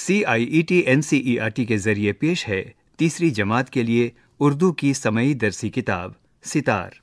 C I E T N C E R T के जरिए पेश है तीसरी जमात के लिए उर्दू की समयी दरसी किताब सितार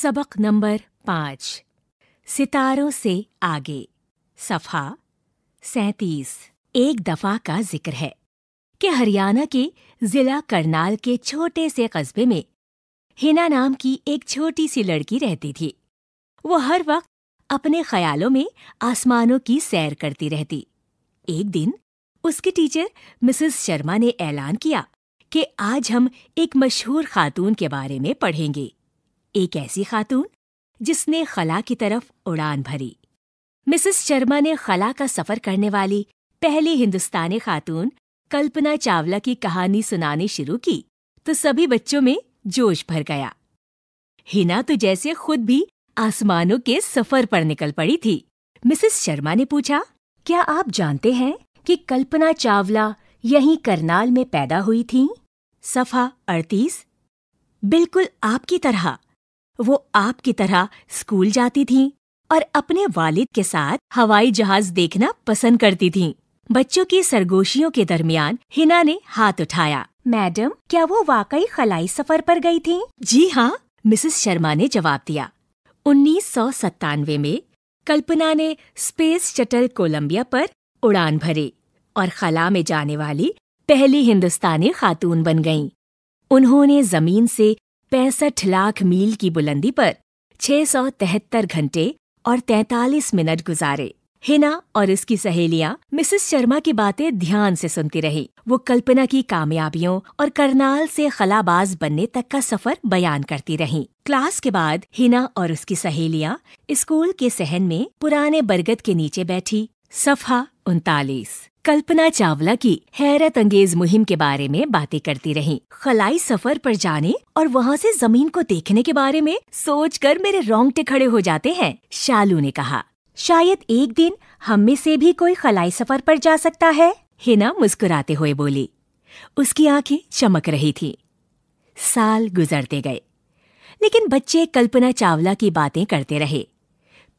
सबक नंबर पाँच सितारों से आगे सफ़ा सैतीस एक दफ़ा का जिक्र है कि हरियाणा के ज़िला करनाल के छोटे से कस्बे में हिना नाम की एक छोटी सी लड़की रहती थी वो हर वक्त अपने ख्यालों में आसमानों की सैर करती रहती एक दिन उसके टीचर मिसेस शर्मा ने ऐलान किया कि आज हम एक मशहूर खातून के बारे में पढ़ेंगे एक ऐसी खातून जिसने खला की तरफ उड़ान भरी मिसेस शर्मा ने खला का सफर करने वाली पहली हिंदुस्तानी खातून कल्पना चावला की कहानी सुनानी शुरू की तो सभी बच्चों में जोश भर गया हिना तो जैसे खुद भी आसमानों के सफर पर निकल पड़ी थी मिसेस शर्मा ने पूछा क्या आप जानते हैं कि कल्पना चावला यहीं करनाल में पैदा हुई थी सफा अड़तीस बिल्कुल आपकी तरह वो आपकी तरह स्कूल जाती थीं और अपने वालिद के साथ हवाई जहाज देखना पसंद करती थीं। बच्चों की सरगोशियों के दरमियान हिना ने हाथ उठाया मैडम क्या वो वाकई खलाई सफर पर गई थीं? जी हाँ मिसेस शर्मा ने जवाब दिया उन्नीस में कल्पना ने स्पेस शटल कोलंबिया पर उड़ान भरे और खला में जाने वाली पहली हिंदुस्तानी खातून बन गईं। उन्होंने जमीन से पैंसठ लाख मील की बुलंदी पर छह सौ तिहत्तर घंटे और तैतालीस मिनट गुजारे हिना और उसकी सहेलियां मिसेस शर्मा की बातें ध्यान से सुनती रही वो कल्पना की कामयाबियों और करनाल से खलाबाज बनने तक का सफर बयान करती रहीं। क्लास के बाद हिना और उसकी सहेलियां स्कूल के सहन में पुराने बरगद के नीचे बैठी सफा उनतालीस कल्पना चावला की हैरत अंगेज मुहिम के बारे में बातें करती रहीं। खलाई सफर पर जाने और वहाँ से जमीन को देखने के बारे में सोचकर मेरे रोंगटे खड़े हो जाते हैं शालू ने कहा शायद एक दिन हम में से भी कोई खलाई सफर पर जा सकता है हिना मुस्कुराते हुए बोली उसकी आंखें चमक रही थी साल गुजरते गए लेकिन बच्चे कल्पना चावला की बातें करते रहे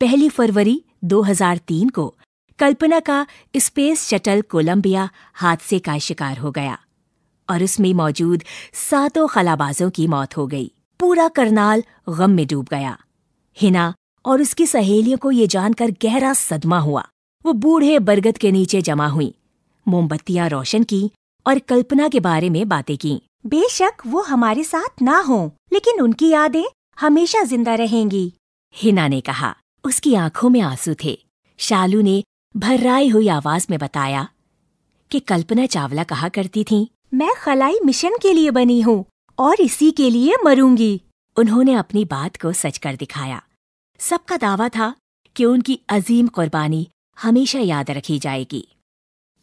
पहली फरवरी 2003 को कल्पना का स्पेस शटल कोलंबिया हादसे का शिकार हो गया और उसमें मौजूद सातों खलाबाजों की मौत हो गई पूरा करनाल गम में डूब गया हिना और उसकी सहेलियों को ये जानकर गहरा सदमा हुआ वो बूढ़े बरगद के नीचे जमा हुई मोमबत्तियां रोशन की और कल्पना के बारे में बातें की बेशक वो हमारे साथ ना हो लेकिन उनकी यादें हमेशा जिंदा रहेंगी हिना ने कहा उसकी आंखों में आंसू थे शालू ने भर्राई हुई आवाज में बताया कि कल्पना चावला कहा करती थीं मैं खलाई मिशन के लिए बनी हूँ और इसी के लिए मरूंगी उन्होंने अपनी बात को सच कर दिखाया सबका दावा था कि उनकी अजीम कुर्बानी हमेशा याद रखी जाएगी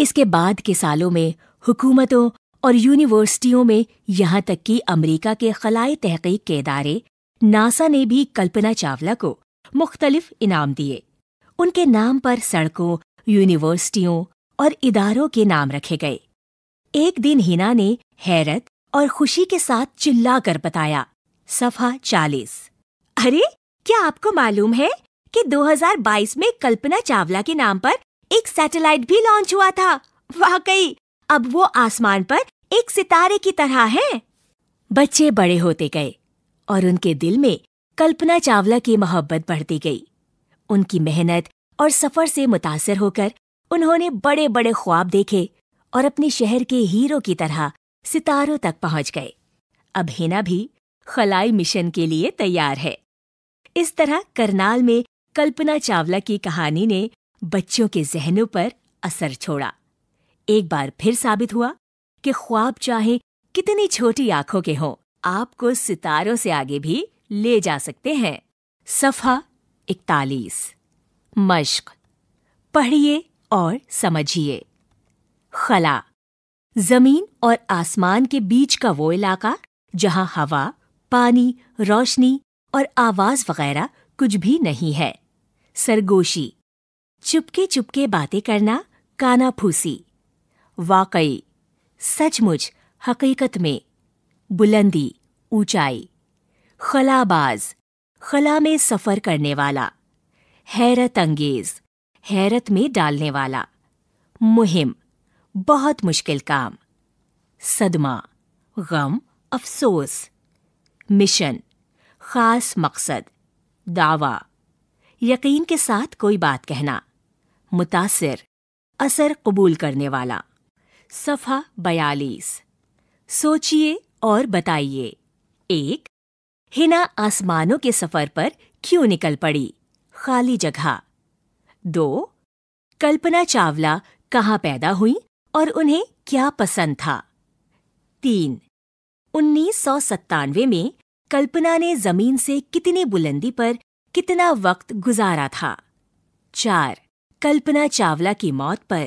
इसके बाद के सालों में हुकूमतों और यूनिवर्सिटियों में यहाँ तक कि अमेरिका के खलाई तहकीक के इदारे नासा ने भी कल्पना चावला को मुख्तलिफ इनाम दिए उनके नाम पर सड़कों यूनिवर्सिटियों और इदारों के नाम रखे गए एक दिन हिना ने हैरत और खुशी के साथ चिल्ला कर बताया सफा चालीस अरे क्या आपको मालूम है कि 2022 में कल्पना चावला के नाम पर एक सैटेलाइट भी लॉन्च हुआ था वाकई अब वो आसमान पर एक सितारे की तरह है बच्चे बड़े होते गए और उनके दिल में कल्पना चावला की मोहब्बत बढ़ती गई उनकी मेहनत और सफर से मुतासर होकर उन्होंने बड़े बड़े ख्वाब देखे और अपने शहर के हीरो की तरह सितारों तक पहुंच गए अब हिना भी खलाई मिशन के लिए तैयार है इस तरह करनाल में कल्पना चावला की कहानी ने बच्चों के जहनों पर असर छोड़ा एक बार फिर साबित हुआ कि ख्वाब चाहे कितनी छोटी आंखों के हों आपको सितारों से आगे भी ले जा सकते हैं सफा इकतालीस मश्क पढ़िए और समझिए खला जमीन और आसमान के बीच का वो इलाका जहाँ हवा पानी रोशनी और आवाज वगैरह कुछ भी नहीं है सरगोशी चुपके चुपके बातें करना काना फूसी वाकई सचमुच हकीकत में बुलंदी ऊंचाई खलाबाज खला में सफ़र करने वाला हैरत अंगेज हैरत में डालने वाला मुहिम बहुत मुश्किल काम सदमा गम अफसोस मिशन खास मकसद दावा यकीन के साथ कोई बात कहना मुतासर असर कबूल करने वाला सफ़ा बयालीस सोचिए और बताइए एक हिना आसमानों के सफर पर क्यों निकल पड़ी खाली जगह दो कल्पना चावला कहाँ पैदा हुई और उन्हें क्या पसंद था तीन उन्नीस में कल्पना ने जमीन से कितनी बुलंदी पर कितना वक्त गुजारा था चार कल्पना चावला की मौत पर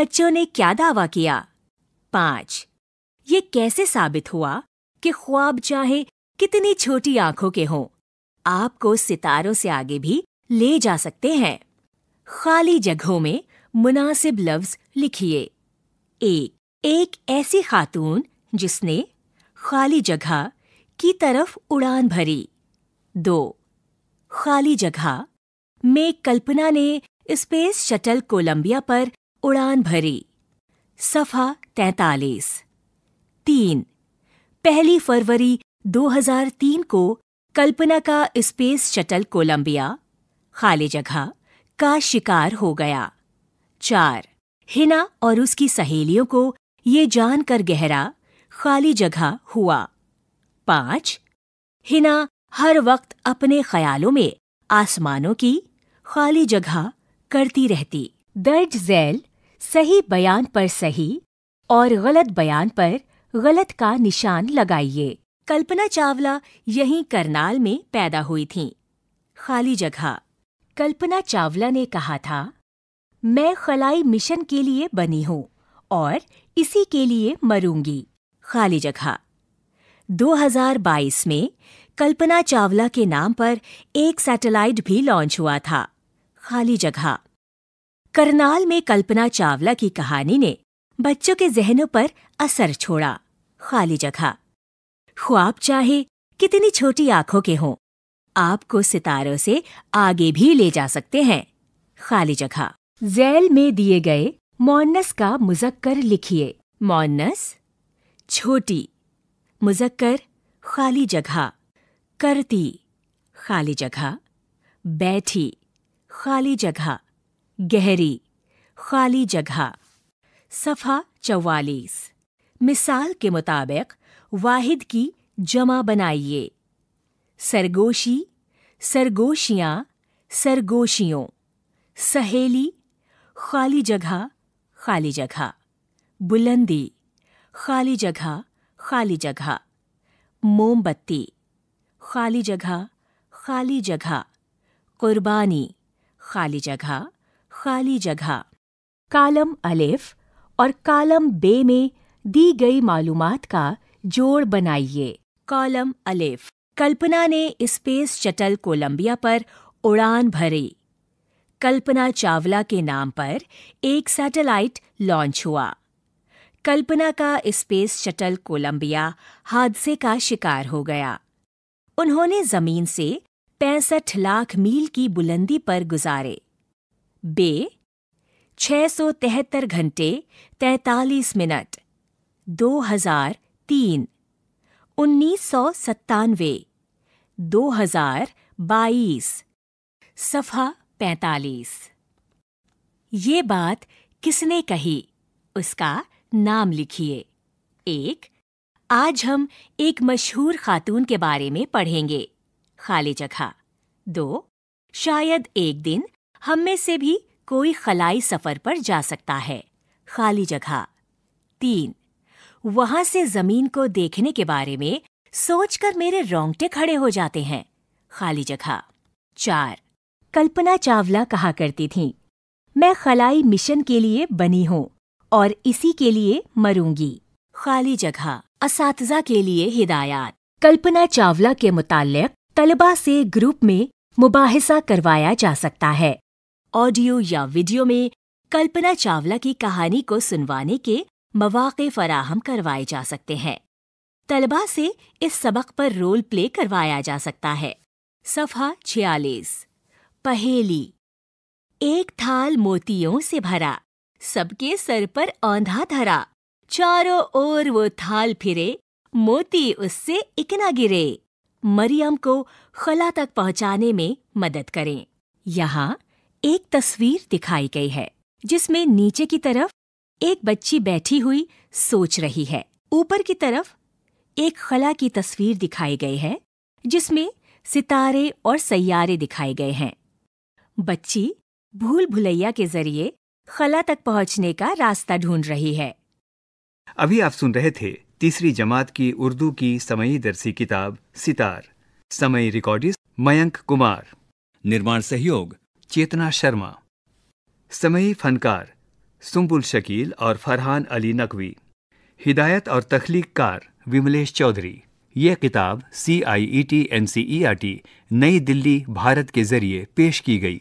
बच्चों ने क्या दावा किया पांच ये कैसे साबित हुआ कि ख्वाब चाहे कितनी छोटी आंखों के हों आपको सितारों से आगे भी ले जा सकते हैं खाली जगहों में मुनासिब लफ्ज लिखिए एक एक ऐसी खातून जिसने खाली जगह की तरफ उड़ान भरी दो खाली जगह में कल्पना ने स्पेस शटल कोलंबिया पर उड़ान भरी सफा तैतालीस तीन पहली फरवरी 2003 को कल्पना का स्पेस शटल कोलंबिया खाली जगह का शिकार हो गया चार हिना और उसकी सहेलियों को ये जानकर गहरा खाली जगह हुआ पाँच हिना हर वक्त अपने ख्यालों में आसमानों की खाली जगह करती रहती दर्ज जैल सही बयान पर सही और गलत बयान पर गलत का निशान लगाइए कल्पना चावला यहीं करनाल में पैदा हुई थीं। खाली जगह कल्पना चावला ने कहा था मैं खलाई मिशन के लिए बनी हूँ और इसी के लिए मरूंगी खाली जगह 2022 में कल्पना चावला के नाम पर एक सैटेलाइट भी लॉन्च हुआ था खाली जगह करनाल में कल्पना चावला की कहानी ने बच्चों के जहनों पर असर छोड़ा खाली जगह ख्वाब चाहे कितनी छोटी आंखों के हों आपको सितारों से आगे भी ले जा सकते हैं खाली जगह जैल में दिए गए मोन्नस का मुजक्कर लिखिए मोन्नस छोटी मुजक्कर खाली जगह करती खाली जगह बैठी खाली जगह गहरी खाली जगह सफ़ा चवालीस मिसाल के मुताबिक वाहिद की जमा बनाइए सरगोशी सरगोशियाँ सरगोशियों सहेली खाली जगह खाली जगह बुलंदी खाली जगह खाली जगह मोमबत्ती खाली जगह खाली जगह कुर्बानी खाली जगह खाली जगह कालम अलिफ और कालम बे में दी गई मालूमात का जोड़ बनाइए कॉलम अलेफ कल्पना ने स्पेस शटल कोलंबिया पर उड़ान भरी कल्पना चावला के नाम पर एक सैटेलाइट लॉन्च हुआ कल्पना का स्पेस शटल कोलंबिया हादसे का शिकार हो गया उन्होंने जमीन से पैंसठ लाख मील की बुलंदी पर गुजारे बे छह घंटे 43 मिनट 2000 तीन उन्नीस सौ सत्तानवे दो हजार बाईस सफा पैतालीस ये बात किसने कही उसका नाम लिखिए एक आज हम एक मशहूर खातून के बारे में पढ़ेंगे खाली जगह दो शायद एक दिन हम में से भी कोई खलाई सफर पर जा सकता है खाली जगह तीन वहां से जमीन को देखने के बारे में सोचकर मेरे रोंगटे खड़े हो जाते हैं खाली जगह चार कल्पना चावला कहा करती थीं मैं खलाई मिशन के लिए बनी हूँ और इसी के लिए मरूंगी खाली जगह इस के लिए हिदायत कल्पना चावला के मुतालिक तलबा से ग्रुप में मुबाहिसा करवाया जा सकता है ऑडियो या वीडियो में कल्पना चावला की कहानी को सुनवाने के मवाक़े फराहम करवाए जा सकते हैं तलबा से इस सबक पर रोल प्ले करवाया जा सकता है सफ़ा छियालीस पहेली एक थाल मोतियों से भरा सबके सर पर औंधा धरा चारों ओर वो थाल फिरे मोती उससे इकना गिरे मरियम को खला तक पहुंचाने में मदद करें यहाँ एक तस्वीर दिखाई गई है जिसमें नीचे की तरफ एक बच्ची बैठी हुई सोच रही है ऊपर की तरफ एक खला की तस्वीर दिखाई गई है जिसमें सितारे और सैारे दिखाए गए हैं बच्ची भूल भुलैया के जरिए खला तक पहुंचने का रास्ता ढूंढ रही है अभी आप सुन रहे थे तीसरी जमात की उर्दू की समयी दर्सी किताब सितार समय रिकॉर्डिस्ट मयंक कुमार निर्माण सहयोग चेतना शर्मा समयी फनकार सुम्बुल शकील और फरहान अली नकवी हिदायत और तख्लीकार विमलेश चौधरी यह किताब C I E T N C E R T New Delhi Bharat के ज़रिए पेश की गई